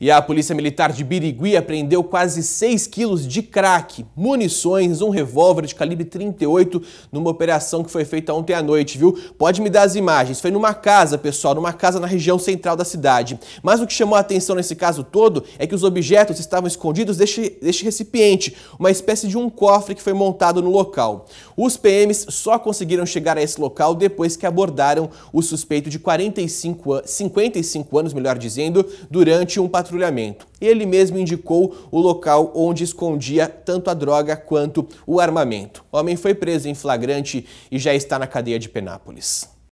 E a Polícia Militar de Birigui apreendeu quase 6 quilos de crack, munições, um revólver de calibre 38 numa operação que foi feita ontem à noite, viu? Pode me dar as imagens. Foi numa casa, pessoal, numa casa na região central da cidade. Mas o que chamou a atenção nesse caso todo é que os objetos estavam escondidos deste, deste recipiente, uma espécie de um cofre que foi montado no local. Os PMs só conseguiram chegar a esse local depois que abordaram o suspeito de 45, 55 anos, melhor dizendo, durante um patrulhamento patrulhamento. Ele mesmo indicou o local onde escondia tanto a droga quanto o armamento. O homem foi preso em flagrante e já está na cadeia de Penápolis.